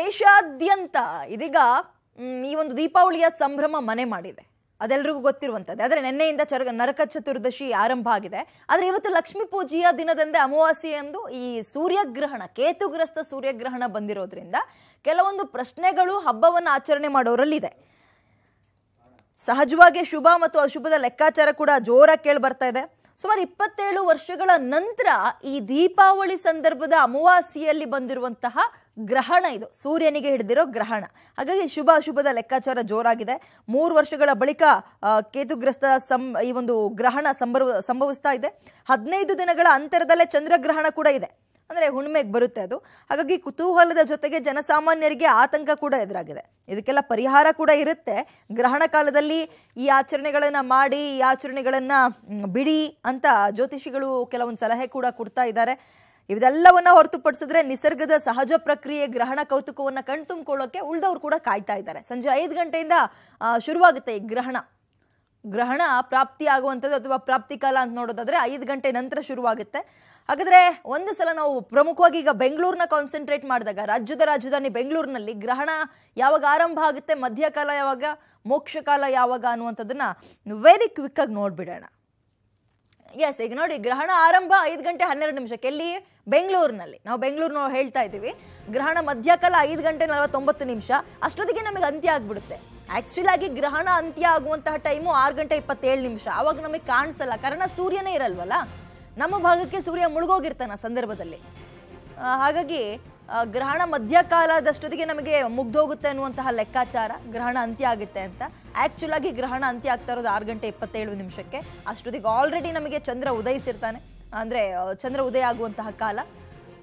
ದೇಶಾದ್ಯಂತ ಇದೀಗ ಈ ಒಂದು ದೀಪಾವಳಿಯ ಸಂಭ್ರಮ ಮನೆ ಮಾಡಿದೆ ಅದೆಲ್ಲರಿಗೂ ಗೊತ್ತಿರುವಂಥದ್ದು ಆದರೆ ನಿನ್ನೆಯಿಂದ ಚರ್ಗ ನರಕ ಚತುರ್ದಶಿ ಆರಂಭ ಆಗಿದೆ ಆದರೆ ಇವತ್ತು ಲಕ್ಷ್ಮೀ ಪೂಜೆಯ ದಿನದಂದೇ ಎಂದು ಈ ಸೂರ್ಯಗ್ರಹಣ ಕೇತುಗ್ರಸ್ತ ಸೂರ್ಯಗ್ರಹಣ ಬಂದಿರೋದ್ರಿಂದ ಕೆಲವೊಂದು ಪ್ರಶ್ನೆಗಳು ಹಬ್ಬವನ್ನು ಆಚರಣೆ ಮಾಡೋರಲ್ಲಿದೆ ಸಹಜವಾಗಿ ಶುಭ ಮತ್ತು ಅಶುಭದ ಲೆಕ್ಕಾಚಾರ ಕೂಡ ಜೋರಾಗಿ ಕೇಳಿ ಬರ್ತಾ ಇದೆ ಸುಮಾರು ಇಪ್ಪತ್ತೇಳು ವರ್ಷಗಳ ನಂತರ ಈ ದೀಪಾವಳಿ ಸಂದರ್ಭದ ಅಮಾವಾಸ್ಯೆಯಲ್ಲಿ ಬಂದಿರುವಂತಹ ಗ್ರಹಣ ಇದು ಸೂರ್ಯನಿಗೆ ಹಿಡಿದಿರೋ ಗ್ರಹಣ ಹಾಗಾಗಿ ಶುಭ ಅಶುಭದ ಲೆಕ್ಕಾಚಾರ ಜೋರಾಗಿದೆ ಮೂರು ವರ್ಷಗಳ ಬಳಿಕ ಕೇತುಗ್ರಸ್ತ ಸಂ ಈ ಒಂದು ಗ್ರಹಣ ಸಂಭವ ಸಂಭವಿಸ್ತಾ ಇದೆ ಹದಿನೈದು ದಿನಗಳ ಅಂತರದಲ್ಲೇ ಚಂದ್ರಗ್ರಹಣ ಕೂಡ ಇದೆ ಅಂದರೆ ಹುಣ್ಮೆಗೆ ಬರುತ್ತೆ ಅದು ಹಾಗಾಗಿ ಕುತೂಹಲದ ಜೊತೆಗೆ ಜನಸಾಮಾನ್ಯರಿಗೆ ಆತಂಕ ಕೂಡ ಎದುರಾಗಿದೆ ಇದಕ್ಕೆಲ್ಲ ಪರಿಹಾರ ಕೂಡ ಇರುತ್ತೆ ಗ್ರಹಣ ಕಾಲದಲ್ಲಿ ಈ ಆಚರಣೆಗಳನ್ನು ಮಾಡಿ ಈ ಆಚರಣೆಗಳನ್ನು ಬಿಡಿ ಅಂತ ಜ್ಯೋತಿಷಿಗಳು ಕೆಲವೊಂದು ಸಲಹೆ ಕೂಡ ಕೊಡ್ತಾ ಇದ್ದಾರೆ ಇವೆಲ್ಲವನ್ನ ಹೊರತುಪಡಿಸಿದ್ರೆ ನಿಸರ್ಗದ ಸಹಜ ಪ್ರಕ್ರಿಯೆ ಗ್ರಹಣ ಕೌತುಕವನ್ನು ತುಂಬಿಕೊಳ್ಳೋಕೆ ಉಳಿದವರು ಕೂಡ ಕಾಯ್ತಾ ಇದ್ದಾರೆ ಸಂಜೆ ಐದು ಗಂಟೆಯಿಂದ ಶುರುವಾಗುತ್ತೆ ಈ ಗ್ರಹಣ ಗ್ರಹಣ ಪ್ರಾಪ್ತಿ ಆಗುವಂಥದ್ದು ಅಥವಾ ಪ್ರಾಪ್ತಿ ಕಾಲ ಅಂತ ನೋಡೋದಾದ್ರೆ ಐದು ಗಂಟೆ ನಂತರ ಶುರುವಾಗುತ್ತೆ ಹಾಗಾದ್ರೆ ಒಂದು ಸಲ ನಾವು ಪ್ರಮುಖವಾಗಿ ಈಗ ಬೆಂಗಳೂರನ್ನ ಕಾನ್ಸಂಟ್ರೇಟ್ ಮಾಡಿದಾಗ ರಾಜ್ಯದ ರಾಜಧಾನಿ ಬೆಂಗಳೂರಿನಲ್ಲಿ ಗ್ರಹಣ ಯಾವಾಗ ಆರಂಭ ಆಗುತ್ತೆ ಮಧ್ಯಕಾಲ ಯಾವಾಗ ಮೋಕ್ಷಕಾಲ ಯಾವಾಗ ಅನ್ನುವಂಥದ್ದನ್ನು ವೆರಿ ಕ್ವಿಕ್ಕಾಗಿ ನೋಡಿಬಿಡೋಣ ಎಸ್ ಈಗ ನೋಡಿ ಗ್ರಹಣ ಆರಂಭ ಐದು ಗಂಟೆ ಹನ್ನೆರಡು ನಿಮಿಷಕ್ಕೆ ಎಲ್ಲಿ ಬೆಂಗಳೂರಿನಲ್ಲಿ ನಾವು ಬೆಂಗಳೂರು ಹೇಳ್ತಾ ಇದ್ದೀವಿ ಗ್ರಹಣ ಮಧ್ಯಕಾಲ ಐದು ಗಂಟೆ ನಲವತ್ತೊಂಬತ್ತು ನಿಮಿಷ ಅಷ್ಟೊತ್ತಿಗೆ ನಮಗೆ ಅಂತ್ಯ ಆಗಿಬಿಡುತ್ತೆ ಆ್ಯಕ್ಚುಲಾಗಿ ಆಗಿ ಗ್ರಹಣ ಅಂತ್ಯ ಆಗುವಂತಹ ಟೈಮು ಆರು ಗಂಟೆ ಇಪ್ಪತ್ತೇಳು ನಿಮಿಷ ಆವಾಗ ನಮಗೆ ಕಾಣಿಸಲ್ಲ ಕಾರಣ ಸೂರ್ಯನೇ ಇರಲ್ವಲ್ಲ ನಮ್ಮ ಭಾಗಕ್ಕೆ ಸೂರ್ಯ ಮುಳುಗೋಗಿರ್ತಾನೆ ಆ ಸಂದರ್ಭದಲ್ಲಿ ಹಾಗಾಗಿ ಗ್ರಹಣ ಮಧ್ಯಕಾಲದಷ್ಟೊತ್ತಿಗೆ ನಮಗೆ ಮುಗ್ದೋಗುತ್ತೆ ಅನ್ನುವಂತಹ ಲೆಕ್ಕಾಚಾರ ಗ್ರಹಣ ಅಂತ್ಯ ಆಗುತ್ತೆ ಅಂತ ಆ್ಯಕ್ಚುಲ್ ಆಗಿ ಗ್ರಹಣ ಅಂತ್ಯ ಆಗ್ತಾ ಇರೋದು ಆರು ಗಂಟೆ ಇಪ್ಪತ್ತೇಳು ನಿಮಿಷಕ್ಕೆ ಅಷ್ಟೊತ್ತಿಗೆ ಆಲ್ರೆಡಿ ನಮಗೆ ಚಂದ್ರ ಉದಯಿಸಿರ್ತಾನೆ ಅಂದರೆ ಚಂದ್ರ ಉದಯ ಆಗುವಂತಹ ಕಾಲ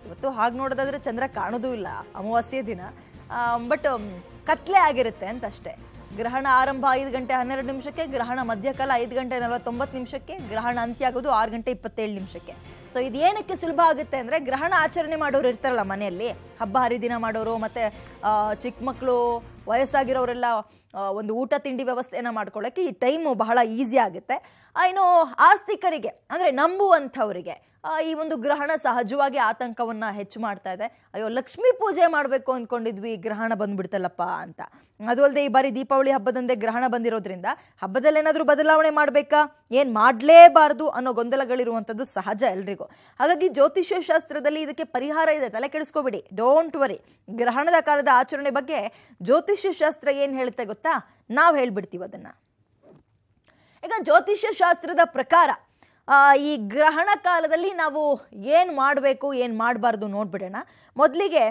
ಇವತ್ತು ಹಾಗೆ ನೋಡೋದಾದರೆ ಚಂದ್ರ ಕಾಣೋದೂ ಇಲ್ಲ ಅಮಾವಾಸ್ಯ ದಿನ ಬಟ್ um, ಕತ್ಲೆ ಆಗಿರುತ್ತೆ ಅಂತ ಅಷ್ಟೇ ಗ್ರಹಣ ಆರಂಭ ಐದು ಗಂಟೆ ಹನ್ನೆರಡು ನಿಮಿಷಕ್ಕೆ ಗ್ರಹಣ ಮಧ್ಯಕಾಲ ಐದು ಗಂಟೆ ನಲವತ್ತೊಂಬತ್ತು ನಿಮಿಷಕ್ಕೆ ಗ್ರಹಣ ಅಂತ್ಯ ಆಗೋದು ಆರು ಗಂಟೆ ಇಪ್ಪತ್ತೇಳು ನಿಮಿಷಕ್ಕೆ ಸೊ ಇದೇನಕ್ಕೆ ಸುಲಭ ಆಗುತ್ತೆ ಅಂದರೆ ಗ್ರಹಣ ಆಚರಣೆ ಮಾಡೋರು ಇರ್ತಾರಲ್ಲ ಮನೆಯಲ್ಲಿ ಹಬ್ಬ ಹರಿದಿನ ಮಾಡೋರು ಮತ್ತು ಚಿಕ್ಕ ಮಕ್ಕಳು ವಯಸ್ಸಾಗಿರೋರೆಲ್ಲ ಒಂದು ಊಟ ತಿಂಡಿ ವ್ಯವಸ್ಥೆಯನ್ನು ಮಾಡ್ಕೊಳ್ಳೋಕ್ಕೆ ಈ ಟೈಮು ಬಹಳ ಈಸಿ ಆಗುತ್ತೆ ಇನ್ನು ಆಸ್ತಿಕರಿಗೆ ಅಂದರೆ ನಂಬುವಂಥವರಿಗೆ ಈ ಒಂದು ಗ್ರಹಣ ಸಹಜವಾಗಿ ಆತಂಕವನ್ನು ಹೆಚ್ಚು ಮಾಡ್ತಾ ಇದೆ ಅಯ್ಯೋ ಲಕ್ಷ್ಮೀ ಪೂಜೆ ಮಾಡಬೇಕು ಅಂದ್ಕೊಂಡಿದ್ವಿ ಗ್ರಹಣ ಬಂದ್ಬಿಡ್ತಲ್ಲಪ್ಪ ಅಂತ ಅದು ಅಲ್ಲದೆ ಈ ಬಾರಿ ದೀಪಾವಳಿ ಹಬ್ಬದಂದೇ ಗ್ರಹಣ ಬಂದಿರೋದ್ರಿಂದ ಹಬ್ಬದಲ್ಲಿ ಏನಾದರೂ ಬದಲಾವಣೆ ಮಾಡಬೇಕಾ ಏನು ಮಾಡಲೇಬಾರ್ದು ಅನ್ನೋ ಗೊಂದಲಗಳಿರುವಂಥದ್ದು ಸಹಜ ಎಲ್ರಿಗೂ ಹಾಗಾಗಿ ಜ್ಯೋತಿಷ್ಯ ಶಾಸ್ತ್ರದಲ್ಲಿ ಇದಕ್ಕೆ ಪರಿಹಾರ ಇದೆ ತಲೆ ಕೆಡಿಸ್ಕೋಬೇಡಿ ಡೋಂಟ್ ವರಿ ಗ್ರಹಣದ ಕಾಲದ ಆಚರಣೆ ಬಗ್ಗೆ ಜ್ಯೋತಿಷ್ಯ ಶಾಸ್ತ್ರ ಏನು ಹೇಳುತ್ತೆ ಗೊತ್ತಾ ನಾವು ಹೇಳ್ಬಿಡ್ತೀವಿ ಅದನ್ನು ಈಗ ಜ್ಯೋತಿಷ್ಯ ಶಾಸ್ತ್ರದ ಪ್ರಕಾರ ಈ ಗ್ರಹಣ ಕಾಲದಲ್ಲಿ ನಾವು ಏನು ಮಾಡಬೇಕು ಏನು ಮಾಡಬಾರ್ದು ನೋಡ್ಬಿಡೋಣ ಮೊದಲಿಗೆ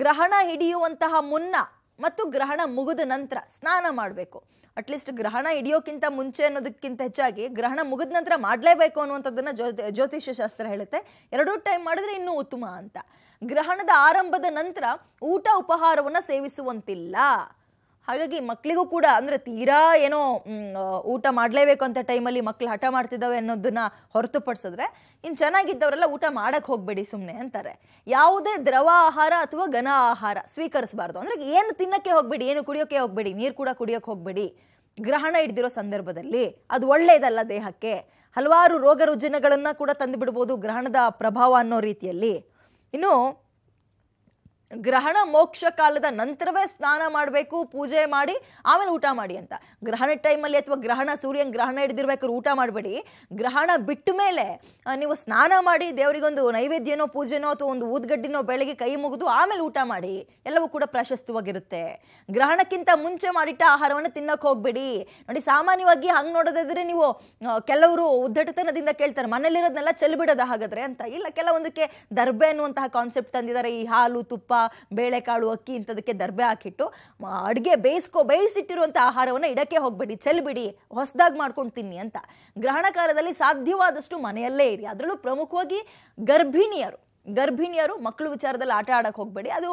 ಗ್ರಹಣ ಹಿಡಿಯುವಂತಹ ಮುನ್ನ ಮತ್ತು ಗ್ರಹಣ ಮುಗಿದ ನಂತರ ಸ್ನಾನ ಮಾಡಬೇಕು ಅಟ್ಲೀಸ್ಟ್ ಗ್ರಹಣ ಹಿಡಿಯೋಕ್ಕಿಂತ ಮುಂಚೆ ಅನ್ನೋದಕ್ಕಿಂತ ಹೆಚ್ಚಾಗಿ ಗ್ರಹಣ ಮುಗಿದ ನಂತರ ಮಾಡಲೇಬೇಕು ಅನ್ನುವಂಥದ್ದನ್ನು ಜ್ಯೋತಿ ಜ್ಯೋತಿಷ್ಯ ಶಾಸ್ತ್ರ ಹೇಳುತ್ತೆ ಎರಡೂ ಟೈಮ್ ಮಾಡಿದ್ರೆ ಇನ್ನೂ ಉತ್ತಮ ಅಂತ ಗ್ರಹಣದ ಆರಂಭದ ನಂತರ ಊಟ ಉಪಹಾರವನ್ನು ಸೇವಿಸುವಂತಿಲ್ಲ ಹಾಗಾಗಿ ಮಕ್ಕಳಿಗೂ ಕೂಡ ಅಂದರೆ ತೀರಾ ಏನೋ ಊಟ ಮಾಡಲೇಬೇಕು ಅಂತ ಟೈಮಲ್ಲಿ ಮಕ್ಕಳು ಹಠ ಮಾಡ್ತಿದ್ದಾವೆ ಅನ್ನೋದನ್ನು ಹೊರತುಪಡಿಸಿದ್ರೆ ಇನ್ನು ಚೆನ್ನಾಗಿದ್ದವರೆಲ್ಲ ಊಟ ಮಾಡೋಕ್ಕೆ ಹೋಗಬೇಡಿ ಸುಮ್ಮನೆ ಅಂತಾರೆ ಯಾವುದೇ ದ್ರವ ಆಹಾರ ಅಥವಾ ಘನ ಆಹಾರ ಸ್ವೀಕರಿಸಬಾರ್ದು ಅಂದರೆ ಏನು ತಿನ್ನೋಕ್ಕೆ ಹೋಗಬೇಡಿ ಏನು ಕುಡಿಯೋಕ್ಕೆ ಹೋಗಬೇಡಿ ನೀರು ಕೂಡ ಕುಡಿಯೋಕ್ಕೆ ಹೋಗಬೇಡಿ ಗ್ರಹಣ ಹಿಡ್ದಿರೋ ಸಂದರ್ಭದಲ್ಲಿ ಅದು ಒಳ್ಳೆಯದಲ್ಲ ದೇಹಕ್ಕೆ ಹಲವಾರು ರೋಗ ರುಜಿನಗಳನ್ನು ಕೂಡ ತಂದುಬಿಡ್ಬೋದು ಗ್ರಹಣದ ಪ್ರಭಾವ ಅನ್ನೋ ರೀತಿಯಲ್ಲಿ ಇನ್ನು ಗ್ರಹಣ ಮೋಕ್ಷ ಕಾಲದ ನಂತರವೇ ಸ್ನಾನ ಮಾಡಬೇಕು ಪೂಜೆ ಮಾಡಿ ಆಮೇಲೆ ಊಟ ಮಾಡಿ ಅಂತ ಗ್ರಹಣ ಟೈಮಲ್ಲಿ ಅಥವಾ ಗ್ರಹಣ ಸೂರ್ಯನ ಗ್ರಹಣ ಹಿಡಿದಿರ್ಬೇಕಾದ್ರೆ ಊಟ ಮಾಡಬೇಡಿ ಗ್ರಹಣ ಬಿಟ್ಟ ಮೇಲೆ ನೀವು ಸ್ನಾನ ಮಾಡಿ ದೇವರಿಗೊಂದು ನೈವೇದ್ಯನೋ ಪೂಜೆನೋ ಅಥವಾ ಒಂದು ಊದ್ಗಡ್ಡಿನೋ ಬೆಳಗ್ಗೆ ಕೈ ಮುಗಿದು ಆಮೇಲೆ ಊಟ ಮಾಡಿ ಎಲ್ಲವೂ ಕೂಡ ಪ್ರಶಸ್ತವಾಗಿರುತ್ತೆ ಗ್ರಹಣಕ್ಕಿಂತ ಮುಂಚೆ ಮಾಡಿಟ್ಟ ಆಹಾರವನ್ನು ತಿನ್ನಕ್ಕೆ ಹೋಗಬೇಡಿ ನೋಡಿ ಸಾಮಾನ್ಯವಾಗಿ ಹಂಗೆ ನೋಡೋದಾದ್ರೆ ನೀವು ಕೆಲವರು ಉದ್ದಟತನದಿಂದ ಕೇಳ್ತಾರೆ ಮನೇಲಿರೋದನ್ನೆಲ್ಲ ಚೆಲ್ಬಿಡದ ಹಾಗಾದ್ರೆ ಅಂತ ಇಲ್ಲ ಕೆಲವೊಂದಕ್ಕೆ ದರ್ಬೆ ಅನ್ನುವಂತಹ ಕಾನ್ಸೆಪ್ಟ್ ತಂದಿದ್ದಾರೆ ಈ ಹಾಲು ತುಪ್ಪ ಬೇಳೆಕಾಳು ಅಕ್ಕಿ ಇಂಥದಕ್ಕೆ ದರ್ಬೆ ಹಾಕಿಟ್ಟು ಅಡುಗೆ ಬೇಯಿಸ್ಕೊ ಬೇಯಿಸಿಟ್ಟಿರುವಂಥ ಆಹಾರವನ್ನು ಇಡಕ್ಕೆ ಹೋಗಬೇಡಿ ಚೆಲ್ಬಿಡಿ ಹೊಸದಾಗಿ ಮಾಡ್ಕೊಂಡು ತಿನ್ನಿ ಅಂತ ಗ್ರಹಣ ಕಾಲದಲ್ಲಿ ಸಾಧ್ಯವಾದಷ್ಟು ಮನೆಯಲ್ಲೇ ಇರಿ ಅದರಲ್ಲೂ ಪ್ರಮುಖವಾಗಿ ಗರ್ಭಿಣಿಯರು ಗರ್ಭಿಣಿಯರು ಮಕ್ಕಳು ವಿಚಾರದಲ್ಲಿ ಆಟ ಆಡಕ್ಕೆ ಹೋಗಬೇಡಿ ಅದು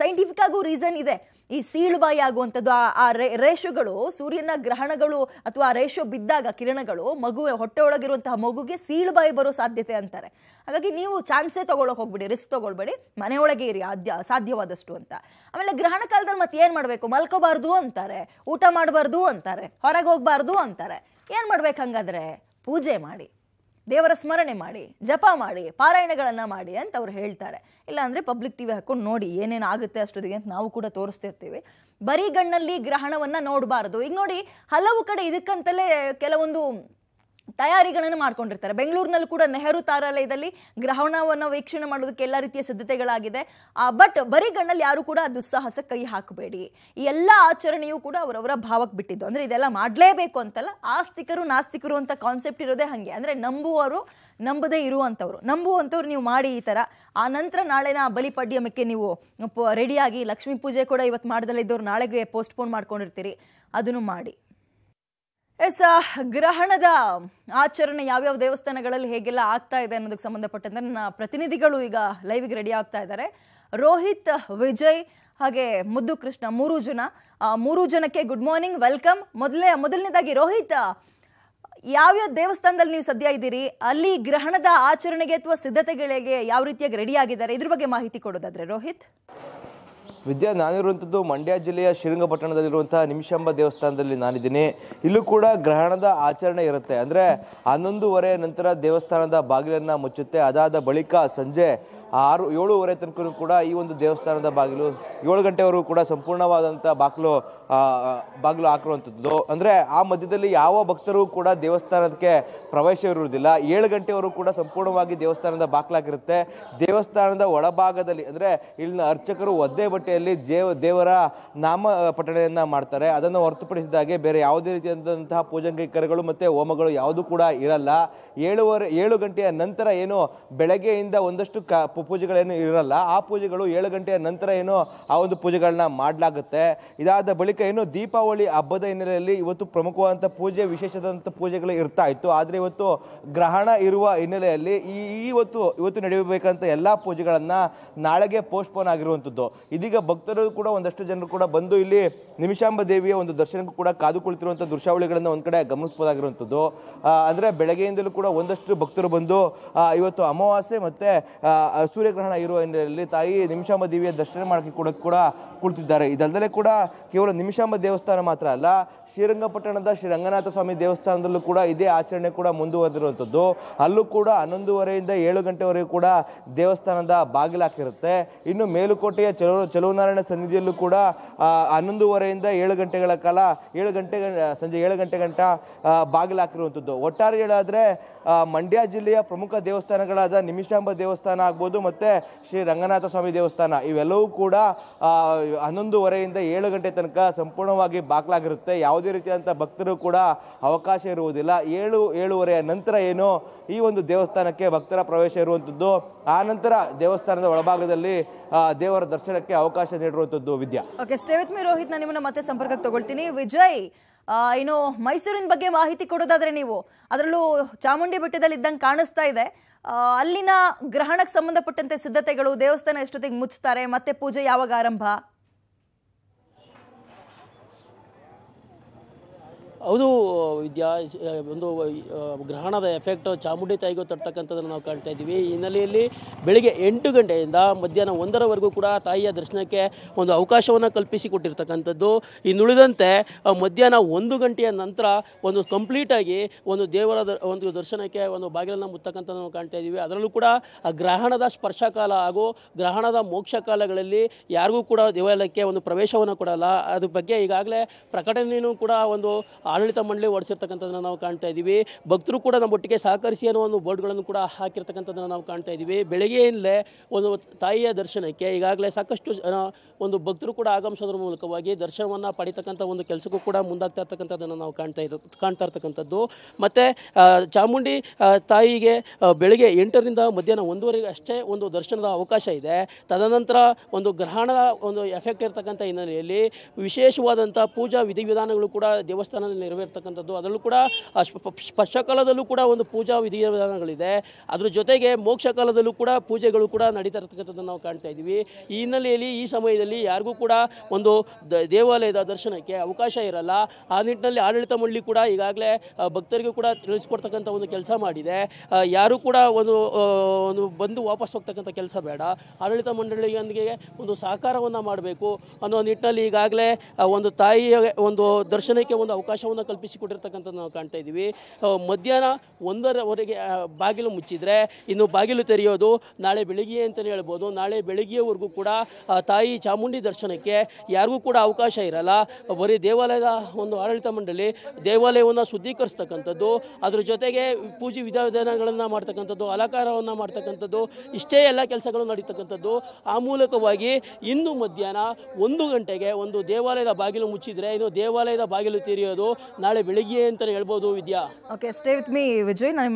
ಸೈಂಟಿಫಿಕ್ ಆಗೋ ರೀಸನ್ ಇದೆ ಈ ಸೀಳುಬಾಯಿ ಆಗುವಂಥದ್ದು ಆ ರೇಷುಗಳು ಸೂರ್ಯನ ಗ್ರಹಣಗಳು ಅಥವಾ ಆ ರೇಷು ಬಿದ್ದಾಗ ಕಿರಣಗಳು ಮಗು ಹೊಟ್ಟೆ ಒಳಗಿರುವಂತಹ ಮಗುಗೆ ಸೀಳುಬಾಯಿ ಬರೋ ಸಾಧ್ಯತೆ ಅಂತಾರೆ ಹಾಗಾಗಿ ನೀವು ಚಾನ್ಸೇ ತೊಗೊಳಕ್ಕೆ ಹೋಗ್ಬಿಡಿ ರಿಸ್ಕ್ ತಗೊಳ್ಬೇಡಿ ಮನೆಯೊಳಗೆ ಇರಿ ಆದ್ಯ ಸಾಧ್ಯವಾದಷ್ಟು ಅಂತ ಆಮೇಲೆ ಗ್ರಹಣ ಕಾಲದಲ್ಲಿ ಮತ್ತೆ ಏನು ಮಾಡಬೇಕು ಮಲ್ಕೋಬಾರ್ದು ಅಂತಾರೆ ಊಟ ಮಾಡಬಾರ್ದು ಅಂತಾರೆ ಹೊರಗೆ ಹೋಗಬಾರ್ದು ಅಂತಾರೆ ಏನು ಮಾಡ್ಬೇಕು ಹಾಗಾದ್ರೆ ಪೂಜೆ ಮಾಡಿ ದೇವರ ಸ್ಮರಣೆ ಮಾಡಿ ಜಪ ಮಾಡಿ ಪಾರಾಯಣಗಳನ್ನು ಮಾಡಿ ಅಂತ ಅವ್ರು ಹೇಳ್ತಾರೆ ಇಲ್ಲಾಂದರೆ ಪಬ್ಲಿಕ್ ಟಿವಿ ಹಾಕೊಂಡು ನೋಡಿ ಏನೇನು ಆಗುತ್ತೆ ಅಷ್ಟೊತ್ತಿಗೆ ಅಂತ ನಾವು ಕೂಡ ತೋರಿಸ್ತಿರ್ತೀವಿ ಬರೀ ಗಣ್ಣಲ್ಲಿ ಗ್ರಹಣವನ್ನು ನೋಡಬಾರ್ದು ಈಗ ನೋಡಿ ಹಲವು ಕಡೆ ಇದಕ್ಕಂತಲೇ ಕೆಲವೊಂದು ತಯಾರಿಗಳನ್ನು ಮಾಡ್ಕೊಂಡಿರ್ತಾರೆ ಬೆಂಗಳೂರಿನಲ್ಲೂ ಕೂಡ ನೆಹರು ತಾರಾಲಯದಲ್ಲಿ ಗ್ರಹಣವನ್ನು ವೀಕ್ಷಣೆ ಮಾಡೋದಕ್ಕೆ ಎಲ್ಲ ರೀತಿಯ ಸಿದ್ಧತೆಗಳಾಗಿದೆ ಬಟ್ ಬರೀ ಗಣ್ಣಲ್ಲಿ ಯಾರು ಕೂಡ ದುಸ್ಸಾಹಸ ಕೈ ಹಾಕಬೇಡಿ ಈ ಎಲ್ಲ ಆಚರಣೆಯೂ ಕೂಡ ಅವರವರ ಭಾವಕ್ಕೆ ಬಿಟ್ಟಿದ್ದು ಅಂದರೆ ಇದೆಲ್ಲ ಮಾಡಲೇಬೇಕು ಅಂತಲ್ಲ ಆಸ್ತಿಕರು ನಾಸ್ತಿಕರು ಅಂತ ಕಾನ್ಸೆಪ್ಟ್ ಇರೋದೇ ಹಾಗೆ ಅಂದರೆ ನಂಬುವವರು ನಂಬದೇ ಇರುವಂಥವ್ರು ನಂಬುವಂಥವ್ರು ನೀವು ಮಾಡಿ ಈ ಥರ ಆ ನಂತರ ನಾಳೆನ ಪಡ್ಯಮಕ್ಕೆ ನೀವು ರೆಡಿಯಾಗಿ ಲಕ್ಷ್ಮೀ ಪೂಜೆ ಕೂಡ ಇವತ್ತು ಮಾಡ್ದಲ್ಲೇ ಇದ್ದವ್ರು ನಾಳೆಗೆ ಪೋಸ್ಟ್ಪೋನ್ ಮಾಡ್ಕೊಂಡಿರ್ತೀರಿ ಅದನ್ನು ಮಾಡಿ ಎಸ್ ಗ್ರಹಣದ ಆಚರಣೆ ಯಾವ್ಯಾವ ದೇವಸ್ಥಾನಗಳಲ್ಲಿ ಹೇಗೆಲ್ಲ ಆಗ್ತಾ ಇದೆ ಅನ್ನೋದಕ್ಕೆ ಸಂಬಂಧಪಟ್ಟಂತೆ ನನ್ನ ಪ್ರತಿನಿಧಿಗಳು ಈಗ ಲೈವ್ಗೆ ರೆಡಿ ಆಗ್ತಾ ಇದ್ದಾರೆ ರೋಹಿತ್ ವಿಜಯ್ ಹಾಗೆ ಮುದ್ದು ಕೃಷ್ಣ ಮೂರು ಜನ ಮೂರು ಜನಕ್ಕೆ ಗುಡ್ ಮಾರ್ನಿಂಗ್ ವೆಲ್ಕಮ್ ಮೊದಲೇ ಮೊದಲನೇದಾಗಿ ರೋಹಿತ್ ಯಾವ್ಯಾವ ದೇವಸ್ಥಾನದಲ್ಲಿ ನೀವು ಸದ್ಯ ಇದ್ದೀರಿ ಅಲ್ಲಿ ಗ್ರಹಣದ ಆಚರಣೆಗೆ ಅಥವಾ ಸಿದ್ಧತೆಗಳಿಗೆ ಯಾವ ರೀತಿಯಾಗಿ ರೆಡಿ ಆಗಿದ್ದಾರೆ ಇದ್ರ ಬಗ್ಗೆ ಮಾಹಿತಿ ಕೊಡೋದಾದ್ರೆ ರೋಹಿತ್ ವಿದ್ಯಾ ನಾನಿರುವಂಥದ್ದು ಮಂಡ್ಯ ಜಿಲ್ಲೆಯ ಶ್ರೀರಂಗಪಟ್ಟಣದಲ್ಲಿರುವಂಥ ನಿಮಿಷಾಂಬ ದೇವಸ್ಥಾನದಲ್ಲಿ ನಾನಿದ್ದೀನಿ ಇಲ್ಲೂ ಕೂಡ ಗ್ರಹಣದ ಆಚರಣೆ ಇರುತ್ತೆ ಅಂದರೆ ಹನ್ನೊಂದುವರೆ ನಂತರ ದೇವಸ್ಥಾನದ ಬಾಗಿಲನ್ನು ಮುಚ್ಚುತ್ತೆ ಅದಾದ ಬಳಿಕ ಸಂಜೆ ಆರು ಏಳೂವರೆ ತನಕ ಕೂಡ ಈ ಒಂದು ದೇವಸ್ಥಾನದ ಬಾಗಿಲು ಏಳು ಗಂಟೆವರೆಗೂ ಕೂಡ ಸಂಪೂರ್ಣವಾದಂಥ ಬಾಗಿಲು ಬಾಗಿಲು ಹಾಕಿರುವಂಥದ್ದು ಅಂದರೆ ಆ ಮಧ್ಯದಲ್ಲಿ ಯಾವ ಭಕ್ತರು ಕೂಡ ದೇವಸ್ಥಾನಕ್ಕೆ ಪ್ರವೇಶ ಇರುವುದಿಲ್ಲ ಏಳು ಗಂಟೆವರೆಗೂ ಕೂಡ ಸಂಪೂರ್ಣವಾಗಿ ದೇವಸ್ಥಾನದ ಬಾಗಿಲಾಗಿರುತ್ತೆ ದೇವಸ್ಥಾನದ ಒಳಭಾಗದಲ್ಲಿ ಅಂದರೆ ಇಲ್ಲಿನ ಅರ್ಚಕರು ಒದ್ದೆ ಬಟ್ಟೆಯಲ್ಲಿ ದೇವ ದೇವರ ನಾಮ ಪಠಣೆಯನ್ನು ಮಾಡ್ತಾರೆ ಅದನ್ನು ಹೊರತುಪಡಿಸಿದಾಗೆ ಬೇರೆ ಯಾವುದೇ ರೀತಿಯಾದಂತಹ ಪೂಜಾಂಕರಿಕರಗಳು ಮತ್ತು ಹೋಮಗಳು ಯಾವುದೂ ಕೂಡ ಇರಲ್ಲ ಏಳುವರೆ ಏಳು ಗಂಟೆಯ ನಂತರ ಏನು ಬೆಳಗ್ಗೆಯಿಂದ ಒಂದಷ್ಟು ಕ ಪೂಜೆಗಳೇನು ಇರಲ್ಲ ಆ ಪೂಜೆಗಳು ಏಳು ಗಂಟೆಯ ನಂತರ ಏನು ಆ ಒಂದು ಪೂಜೆಗಳನ್ನ ಮಾಡಲಾಗುತ್ತೆ ಇದಾದ ಬಳಿಕ ಏನು ದೀಪಾವಳಿ ಹಬ್ಬದ ಹಿನ್ನೆಲೆಯಲ್ಲಿ ಇವತ್ತು ಪ್ರಮುಖವಾದಂಥ ಪೂಜೆ ವಿಶೇಷವಾದಂಥ ಪೂಜೆಗಳು ಇರ್ತಾ ಇತ್ತು ಆದರೆ ಇವತ್ತು ಗ್ರಹಣ ಇರುವ ಹಿನ್ನೆಲೆಯಲ್ಲಿ ಈ ಇವತ್ತು ಇವತ್ತು ನಡೆಯಬೇಕಂತ ಎಲ್ಲ ಪೂಜೆಗಳನ್ನು ನಾಳೆಗೆ ಪೋಸ್ಟ್ಪೋನ್ ಆಗಿರುವಂಥದ್ದು ಇದೀಗ ಭಕ್ತರು ಕೂಡ ಒಂದಷ್ಟು ಜನರು ಕೂಡ ಬಂದು ಇಲ್ಲಿ ನಿಮಿಷಾಂಬ ದೇವಿಯ ಒಂದು ದರ್ಶನಕ್ಕೂ ಕೂಡ ಕಾದು ಕುಳಿತಿರುವಂಥ ದೃಶ್ಯಾವಳಿಗಳನ್ನು ಒಂದು ಕಡೆ ಗಮನಿಸಬಹುದಾಗಿರುವಂಥದ್ದು ಅಂದರೆ ಬೆಳಗ್ಗೆಯಿಂದಲೂ ಕೂಡ ಒಂದಷ್ಟು ಭಕ್ತರು ಬಂದು ಇವತ್ತು ಅಮಾವಾಸ್ಯೆ ಮತ್ತು ಸೂರ್ಯಗ್ರಹಣ ಇರುವ ಹಿನ್ನೆಲೆಯಲ್ಲಿ ತಾಯಿ ನಿಮಿಷಾಂಬ ದೇವಿಯ ದರ್ಶನ ಮಾಡೋಕ್ಕೆ ಕೂಡ ಕೂಡ ಕುಳಿತಿದ್ದಾರೆ ಇದಲ್ಲದೆ ಕೂಡ ಕೇವಲ ನಿಮಿಷಾಂಬ ದೇವಸ್ಥಾನ ಮಾತ್ರ ಅಲ್ಲ ಶ್ರೀರಂಗಪಟ್ಟಣದ ಶ್ರೀರಂಗನಾಥ ಸ್ವಾಮಿ ದೇವಸ್ಥಾನದಲ್ಲೂ ಕೂಡ ಇದೇ ಆಚರಣೆ ಕೂಡ ಮುಂದುವರೆದಿರುವಂಥದ್ದು ಅಲ್ಲೂ ಕೂಡ ಹನ್ನೊಂದುವರೆಯಿಂದ ಏಳು ಗಂಟೆವರೆಗೂ ಕೂಡ ದೇವಸ್ಥಾನದ ಬಾಗಿಲಾಕಿರುತ್ತೆ ಇನ್ನು ಮೇಲುಕೋಟೆಯ ಚಲೋ ಚಲುವನಾರಾಯಣ ಸನ್ನಿಧಿಯಲ್ಲೂ ಕೂಡ ಹನ್ನೊಂದುವರೆಯಿಂದ ಏಳು ಗಂಟೆಗಳ ಕಾಲ ಏಳು ಗಂಟೆ ಸಂಜೆ ಏಳು ಗಂಟೆ ಗಂಟ ಬಾಗಿಲಾಕಿರುವಂಥದ್ದು ಒಟ್ಟಾರೆ ಹೇಳಾದರೆ ಮಂಡ್ಯ ಜಿಲ್ಲೆಯ ಪ್ರಮುಖ ದೇವಸ್ಥಾನಗಳಾದ ನಿಮಿಷಾಂಬ ದೇವಸ್ಥಾನ ಆಗ್ಬೋದು ಮತ್ತೆ ಮತ್ತು ಶ್ರೀ ರಂಗನಾಥ ಸ್ವಾಮಿ ದೇವಸ್ಥಾನ ಇವೆಲ್ಲವೂ ಕೂಡ ಹನ್ನೊಂದುವರೆಯಿಂದ ಏಳು ಗಂಟೆ ತನಕ ಸಂಪೂರ್ಣವಾಗಿ ಬಾಕ್ಲಾಗಿರುತ್ತೆ ಯಾವುದೇ ರೀತಿಯಾದಂಥ ಭಕ್ತರು ಕೂಡ ಅವಕಾಶ ಇರುವುದಿಲ್ಲ ಏಳು ಏಳುವರೆಯ ನಂತರ ಏನು ಈ ಒಂದು ದೇವಸ್ಥಾನಕ್ಕೆ ಭಕ್ತರ ಪ್ರವೇಶ ಇರುವಂಥದ್ದು ಆ ನಂತರ ದೇವಸ್ಥಾನದ ಒಳಭಾಗದಲ್ಲಿ ದೇವರ ದರ್ಶನಕ್ಕೆ ಅವಕಾಶ ನೀಡಿರುವಂಥದ್ದು Vidya okay stay with me Rohit ನಾನು ನಿಮ್ಮನ್ನು ಮತ್ತೆ ಸಂಪರ್ಕಕ್ಕೆ ತಗೊಳ್ತೀನಿ ವಿಜಯ್ ಏನು ಮೈಸೂರಿನ ಬಗ್ಗೆ ಮಾಹಿತಿ ಕೊಡೋದಾದರೆ ನೀವು ಅದರಲ್ಲೂ ಚಾಮುಂಡಿ ಬೆಟ್ಟದಲ್ಲಿ ಇದ್ದಂಗೆ ಕಾಣಿಸ್ತಾ ಇದೆ ಅಲ್ಲಿನ ಗ್ರಹಣಕ್ಕೆ ಸಂಬಂಧಪಟ್ಟಂತೆ ಸಿದ್ಧತೆಗಳು ದೇವಸ್ಥಾನ ಎಷ್ಟೊತ್ತಿಗೆ ಮುಚ್ಚುತ್ತಾರೆ ಮತ್ತೆ ಪೂಜೆ ಯಾವಾಗ ಆರಂಭ ಹೌದು ವಿದ್ಯಾ ಒಂದು ಗ್ರಹಣದ ಎಫೆಕ್ಟ್ ಚಾಮುಂಡಿ ತಾಯಿಗೂ ತರ್ತಕ್ಕಂಥದ್ದನ್ನು ನಾವು ಕಾಣ್ತಾ ಇದ್ದೀವಿ ಈ ಹಿನ್ನೆಲೆಯಲ್ಲಿ ಬೆಳಗ್ಗೆ ಎಂಟು ಗಂಟೆಯಿಂದ ಮಧ್ಯಾಹ್ನ ಒಂದರವರೆಗೂ ಕೂಡ ತಾಯಿಯ ದರ್ಶನಕ್ಕೆ ಒಂದು ಅವಕಾಶವನ್ನು ಕೊಟ್ಟಿರ್ತಕ್ಕಂಥದ್ದು ಇನ್ನುಳಿದಂತೆ ಮಧ್ಯಾಹ್ನ ಒಂದು ಗಂಟೆಯ ನಂತರ ಒಂದು ಕಂಪ್ಲೀಟಾಗಿ ಒಂದು ದೇವರ ಒಂದು ದರ್ಶನಕ್ಕೆ ಒಂದು ಬಾಗಿಲನ್ನು ಮುತ್ತಕ್ಕಂಥದ್ದು ನಾವು ಕಾಣ್ತಾ ಇದ್ದೀವಿ ಅದರಲ್ಲೂ ಕೂಡ ಆ ಗ್ರಹಣದ ಸ್ಪರ್ಶಕಾಲ ಹಾಗೂ ಗ್ರಹಣದ ಮೋಕ್ಷ ಕಾಲಗಳಲ್ಲಿ ಯಾರಿಗೂ ಕೂಡ ದೇವಾಲಯಕ್ಕೆ ಒಂದು ಪ್ರವೇಶವನ್ನು ಕೊಡಲ್ಲ ಅದ್ರ ಬಗ್ಗೆ ಈಗಾಗಲೇ ಪ್ರಕಟಣೆಯೂ ಕೂಡ ಒಂದು ಆಡಳಿತ ಮಂಡಳಿ ಓಡಿಸಿರ್ತಕ್ಕಂಥದ್ದನ್ನು ನಾವು ಕಾಣ್ತಾ ಇದ್ದೀವಿ ಭಕ್ತರು ಕೂಡ ನಮ್ಮೊಟ್ಟಿಗೆ ಸಹಕರಿಸಿ ಅನ್ನೋ ಒಂದು ಬೋರ್ಡ್ಗಳನ್ನು ಕೂಡ ಹಾಕಿರ್ತಕ್ಕಂಥದ್ದನ್ನು ನಾವು ಕಾಣ್ತಾ ಇದ್ದೀವಿ ಬೆಳಗ್ಗೆಯಿಂದಲೇ ಒಂದು ತಾಯಿಯ ದರ್ಶನಕ್ಕೆ ಈಗಾಗಲೇ ಸಾಕಷ್ಟು ಒಂದು ಭಕ್ತರು ಕೂಡ ಆಗಮಿಸೋದ್ರ ಮೂಲಕವಾಗಿ ದರ್ಶನವನ್ನು ಪಡಿತಕ್ಕಂಥ ಒಂದು ಕೆಲಸಕ್ಕೂ ಕೂಡ ಮುಂದಾಗ್ತಾ ಇರ್ತಕ್ಕಂಥದ್ದನ್ನು ನಾವು ಕಾಣ್ತಾ ಇರೋ ಕಾಣ್ತಾ ಇರ್ತಕ್ಕಂಥದ್ದು ಮತ್ತು ಚಾಮುಂಡಿ ತಾಯಿಗೆ ಬೆಳಗ್ಗೆ ಎಂಟರಿಂದ ಮಧ್ಯಾಹ್ನ ಒಂದೂವರೆಗೆ ಅಷ್ಟೇ ಒಂದು ದರ್ಶನದ ಅವಕಾಶ ಇದೆ ತದನಂತರ ಒಂದು ಗ್ರಹಣದ ಒಂದು ಎಫೆಕ್ಟ್ ಇರತಕ್ಕಂಥ ಹಿನ್ನೆಲೆಯಲ್ಲಿ ವಿಶೇಷವಾದಂಥ ಪೂಜಾ ವಿಧಿವಿಧಾನಗಳು ಕೂಡ ದೇವಸ್ಥಾನದಲ್ಲಿ ನೆರವೇರ್ತಕ್ಕಂಥದ್ದು ಅದರಲ್ಲೂ ಕೂಡ ಕಾಲದಲ್ಲೂ ಕೂಡ ಒಂದು ಪೂಜಾ ವಿಧಾನಗಳಿದೆ ಅದ್ರ ಜೊತೆಗೆ ಮೋಕ್ಷ ಕಾಲದಲ್ಲೂ ಕೂಡ ಪೂಜೆಗಳು ಕೂಡ ನಡೀತಾ ಇರತಕ್ಕಂಥದ್ದು ನಾವು ಕಾಣ್ತಾ ಇದ್ದೀವಿ ಈ ಹಿನ್ನೆಲೆಯಲ್ಲಿ ಈ ಸಮಯದಲ್ಲಿ ಯಾರಿಗೂ ಕೂಡ ಒಂದು ದೇವಾಲಯದ ದರ್ಶನಕ್ಕೆ ಅವಕಾಶ ಇರಲ್ಲ ಆ ನಿಟ್ಟಿನಲ್ಲಿ ಆಡಳಿತ ಮಂಡಳಿ ಕೂಡ ಈಗಾಗಲೇ ಭಕ್ತರಿಗೂ ಕೂಡ ತಿಳಿಸ್ಕೊಡ್ತಕ್ಕಂಥ ಒಂದು ಕೆಲಸ ಮಾಡಿದೆ ಯಾರೂ ಕೂಡ ಒಂದು ಒಂದು ಬಂದು ವಾಪಸ್ ಹೋಗ್ತಕ್ಕಂಥ ಕೆಲಸ ಬೇಡ ಆಡಳಿತ ಮಂಡಳಿಯೊಂದಿಗೆ ಒಂದು ಸಹಕಾರವನ್ನು ಮಾಡಬೇಕು ಅನ್ನೋ ನಿಟ್ಟಿನಲ್ಲಿ ಈಗಾಗಲೇ ಒಂದು ತಾಯಿಯ ಒಂದು ದರ್ಶನಕ್ಕೆ ಒಂದು ಅವಕಾಶ ಅವಕಾಶವನ್ನು ಕಲ್ಪಿಸಿಕೊಟ್ಟಿರ್ತಕ್ಕಂಥದ್ದು ನಾವು ಕಾಣ್ತಾ ಇದ್ದೀವಿ ಮಧ್ಯಾಹ್ನ ಒಂದರವರೆಗೆ ಬಾಗಿಲು ಮುಚ್ಚಿದರೆ ಇನ್ನು ಬಾಗಿಲು ತೆರೆಯೋದು ನಾಳೆ ಬೆಳಿಗ್ಗೆ ಅಂತಲೇ ಹೇಳ್ಬೋದು ನಾಳೆ ಬೆಳಿಗ್ಗೆವರೆಗೂ ಕೂಡ ತಾಯಿ ಚಾಮುಂಡಿ ದರ್ಶನಕ್ಕೆ ಯಾರಿಗೂ ಕೂಡ ಅವಕಾಶ ಇರಲ್ಲ ಬರೀ ದೇವಾಲಯದ ಒಂದು ಆಡಳಿತ ಮಂಡಳಿ ದೇವಾಲಯವನ್ನು ಶುದ್ಧೀಕರಿಸ್ತಕ್ಕಂಥದ್ದು ಅದ್ರ ಜೊತೆಗೆ ಪೂಜೆ ವಿಧ ವಿಧಾನಗಳನ್ನು ಮಾಡ್ತಕ್ಕಂಥದ್ದು ಅಲಂಕಾರವನ್ನು ಮಾಡ್ತಕ್ಕಂಥದ್ದು ಇಷ್ಟೇ ಎಲ್ಲ ಕೆಲಸಗಳು ನಡೀತಕ್ಕಂಥದ್ದು ಆ ಮೂಲಕವಾಗಿ ಇಂದು ಮಧ್ಯಾಹ್ನ ಒಂದು ಗಂಟೆಗೆ ಒಂದು ದೇವಾಲಯದ ಬಾಗಿಲು ಮುಚ್ಚಿದರೆ ಇನ್ನು ದೇವಾಲಯದ ಬಾಗಿಲು ತೆರೆಯೋದು ನಾಳೆ ಬೆಳಿಗ್ಗೆ ಅಂತ ಹೇಳ್ಬೋದು Vidya okay stay with me Vijay ನಾನು